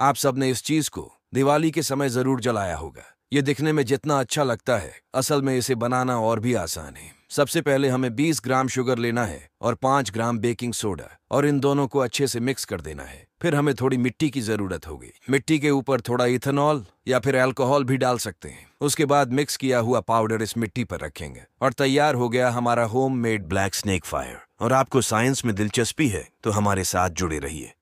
आप सबने इस चीज को दिवाली के समय जरूर जलाया होगा ये दिखने में जितना अच्छा लगता है असल में इसे बनाना और भी आसान है सबसे पहले हमें 20 ग्राम शुगर लेना है और 5 ग्राम बेकिंग सोडा और इन दोनों को अच्छे से मिक्स कर देना है फिर हमें थोड़ी मिट्टी की जरूरत होगी मिट्टी के ऊपर थोड़ा इथेनॉल या फिर अल्कोहल भी डाल सकते हैं उसके बाद मिक्स किया हुआ पाउडर इस मिट्टी पर रखेंगे और तैयार हो गया हमारा home made black snake fire और आपको साइंस में दिलचस्पी है तो हमारे साथ जुड़े रहिए